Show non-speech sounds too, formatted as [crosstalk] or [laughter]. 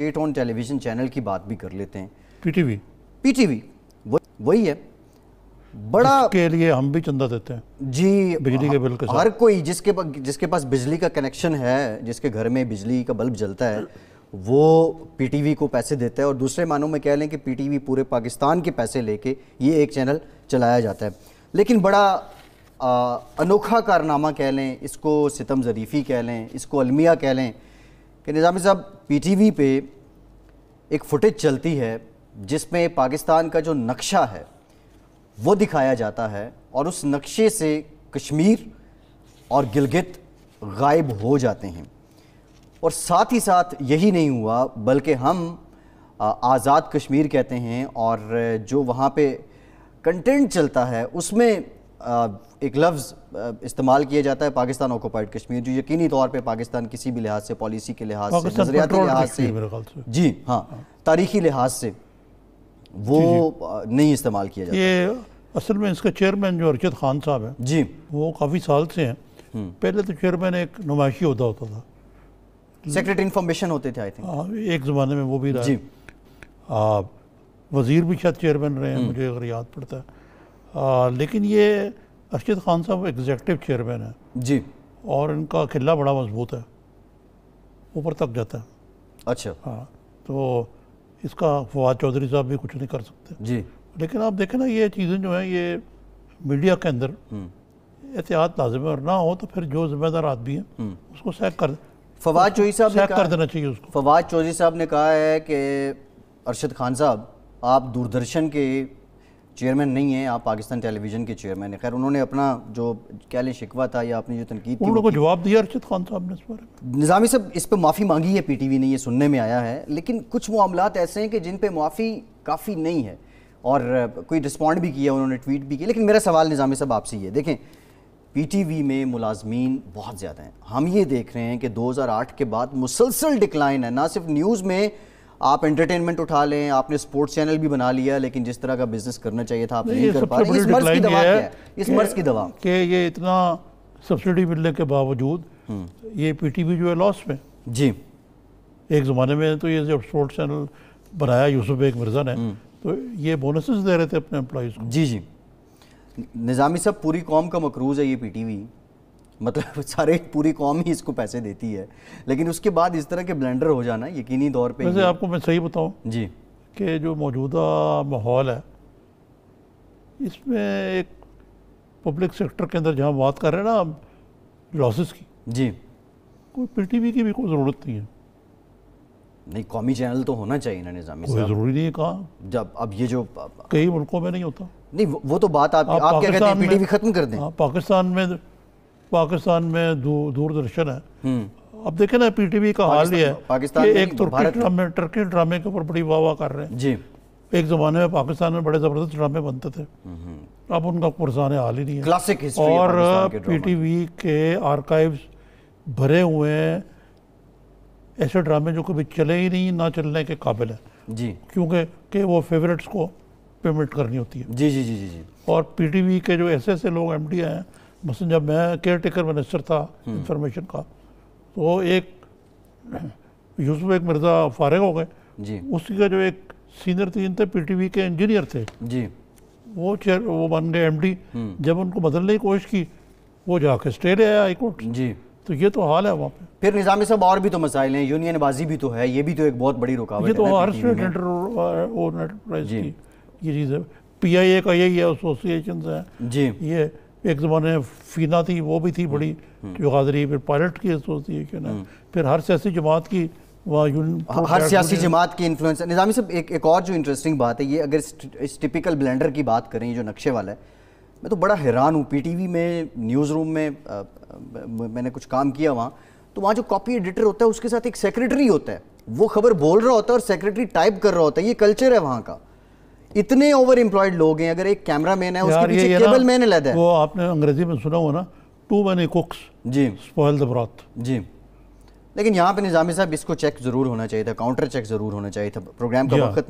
State on television channel की बात भी कर लेते हैं पीटीवी पीटीवी वही है बड़ा के लिए हम भी चंदा देते हैं जी बिजली के बिल के हर कोई जिसके जिसके पास बिजली का कनेक्शन है जिसके घर में बिजली का बल्ब जलता है वो पीटीवी को पैसे देता है और दूसरे मानों में कह लें कि पीटीवी पूरे पाकिस्तान के पैसे लेके ये एक चैनल चलाया जाता है लेकिन बड़ा आ, अनोखा कारनामा कह लें इसको सितम ज़रीफ़ी कह लें इसको अलमिया कह लें कि निज़ामी साहब पीटीवी पे एक फुटेज चलती है जिसमें पाकिस्तान का जो नक्शा है वो दिखाया जाता है और उस नक्शे से कश्मीर और गिलगित गायब हो जाते हैं और साथ ही साथ यही नहीं हुआ बल्कि हम आज़ाद कश्मीर कहते हैं और जो वहाँ पे कंटेंट चलता है उसमें एक लफ्ज़ इस्तेमाल किया जाता है पाकिस्तान ऑकोपाइड कश्मीर जो यकीनी तौर पे पाकिस्तान किसी भी लिहाज से पॉलिसी के लिहाज से नजरियाती लिहाज से जी हाँ तारीखी लिहाज से वो जी जी। नहीं इस्तेमाल किया जाता ये असल में इसका चेयरमैन जो अरशद खान साहब हैं जी वो काफ़ी साल से हैं हम्म। पहले तो चेयरमैन एक नुमाइशी होता होता था सेक्रेटरी इन्फॉर्मेशन होते थे आई थिंक हाँ, एक ज़माने में वो भी रहा जी वज़ीर भी शायद चेयरमैन रहे हैं हम्म। मुझे अगर याद पड़ता है लेकिन ये अर्शद खान साहब एग्जेक्टिव चेयरमैन है जी और इनका खिला बड़ा मजबूत है ऊपर तक जाता है अच्छा हाँ तो इसका फवाद चौधरी साहब भी कुछ नहीं कर सकते जी लेकिन आप देखें ना ये चीज़ें जो हैं ये मीडिया के अंदर हम्म। एहतियात लाजम है और ना हो तो फिर जो जिम्मेदार आदमी है हम्म। उसको सैक कर फवाद चौधरी साहब सैक कर देना चाहिए उसको फवाद चौधरी साहब ने कहा है कि अरशद खान साहब आप दूरदर्शन के चेयरमैन नहीं है आप पाकिस्तान टेलीविजन के चेयरमैन है खैर उन्होंने अपना जो क्या लें शिकवा था या आपने जो तनकीद उन लोगों को जवाब दिया अर्शद खान साहब ने इस बारे में निज़ामी साहब इस पर माफ़ी मांगी है पी टी वी ने यह सुनने में आया है लेकिन कुछ मामला ऐसे हैं कि जिन पर माफ़ी काफ़ी नहीं है और कोई रिस्पॉन्ड भी किया उन्होंने ट्वीट भी किया लेकिन मेरा सवाल निज़ामी साहब आपसे ये देखें पीटीवी में मुलाजमीन बहुत ज़्यादा हैं हम ये देख रहे हैं कि 2008 के बाद मुसलसल डिक्लाइन है ना सिर्फ न्यूज़ में आप एंटरटेनमेंट उठा लें आपने स्पोर्ट्स चैनल भी बना लिया लेकिन जिस तरह का बिजनेस करना चाहिए था आप नहीं कर पा रहे इस मर्ज की दवा इस मर्ज की दवा कि ये इतना सब्सिडी मिलने के बावजूद हम्म। ये पीटीवी जो है लॉस में जी एक ज़माने में तो ये जब स्पोर्ट्स चैनल बनाया यूसुफ बेग मिर्ज़ा ने हम्म। तो ये बोनसेस दे रहे थे अपने एम्प्लॉज़ को जी जी निज़ामी साहब पूरी कौम का मकरूज़ है ये पीटीवी मतलब [laughs] सारे पूरी कौम ही इसको पैसे देती है लेकिन उसके बाद इस तरह के ब्लेंडर हो जाना यकीनी तौर पर वैसे आपको मैं सही बताऊँ जी कि जो मौजूदा माहौल है इसमें एक पब्लिक सेक्टर के अंदर जहाँ बात कर रहे हैं ना लॉसेस की जी कोई पीटीवी की भी कोई ज़रूरत नहीं है नहीं कौमी चैनल तो होना चाहिए ना निज़ामी कोई ज़रूरी नहीं है जब अब ये जो कई मुल्कों में नहीं होता नहीं वो, वो तो बात आप, आप, आप क्या कहते हैं पीटीवी ख़त्म कर दें हाँ, पाकिस्तान में पाकिस्तान में दूरदर्शन है हम्म। अब देखे ना पीटीवी का हाल ही है पाकिस्तान एक तुर्की ड्रामे टर्की ड्रामे के ऊपर बड़ी वाह वाह कर रहे हैं जी एक जमाने में पाकिस्तान में बड़े जबरदस्त ड्रामे बनते थे हम्म। अब उनका पुरसान हाल ही नहीं है क्लासिक और पीटीवी के आर्काइव्स भरे हुए हैं ऐसे ड्रामे जो कभी चले ही नहीं ना चलने के काबिल है जी क्योंकि के वो फेवरेट्स को पेमेंट करनी होती है जी जी जी जी जी और पीटीवी के जो ऐसे ऐसे लोग एम हैं बस जब मैं केयर टेकर मिनिस्टर था इंफॉर्मेशन हम्म। का तो एक यूसुफ एक मिर्ज़ा फारग हो गए जी उसी का जो एक सीनियर तीन थे पीटीवी के इंजीनियर थे जी वो चेयर वो बन गए एमडी हम्म। जब उनको बदलने की कोशिश की वो जाके स्टे ले आया हाईकोर्ट जी तो ये तो हाल है वहाँ पे फिर निज़ाम सब और भी तो मसाइल हैं यूनियनबाजी भी तो है ये भी तो एक बहुत बड़ी रुकावट ये तो हर स्टेट एंटरप्राइज की ये चीज़ है पी आई ए का यही है एसोसिएशन है जी ये एक ज़माने में फीना थी वो भी थी हम्म, बड़ी हम्म। जो गादरी फिर पायलट की होती है क्या ना हम्म। फिर हर सियासी जमात की हर सियासी जमात की इन्फ्लुएंस निज़ामी साहब एक एक और जो इंटरेस्टिंग बात है ये अगर इस टिपिकल ब्लेंडर की बात करें जो नक्शे वाला है मैं तो बड़ा हैरान हूँ पीटीवी में न्यूज़ रूम में आ, मैंने कुछ काम किया वहाँ तो वहाँ जो कॉपी एडिटर होता है उसके साथ एक सेक्रेटरी होता है वो खबर बोल रहा होता है और सेक्रेटरी टाइप कर रहा होता है ये कल्चर है वहाँ का इतने ओवर एम्प्लॉयड लोग हैं अगर एक कैमरा मैन है उसके पीछे केबल मैन लदा है वो आपने अंग्रेजी में सुना हो ना टू मैन कुक्स जी स्पॉइल द ब्रॉथ जी लेकिन यहाँ पे निज़ामी साहब इसको चेक ज़रूर होना चाहिए था काउंटर चेक ज़रूर होना चाहिए था प्रोग्राम का वक्त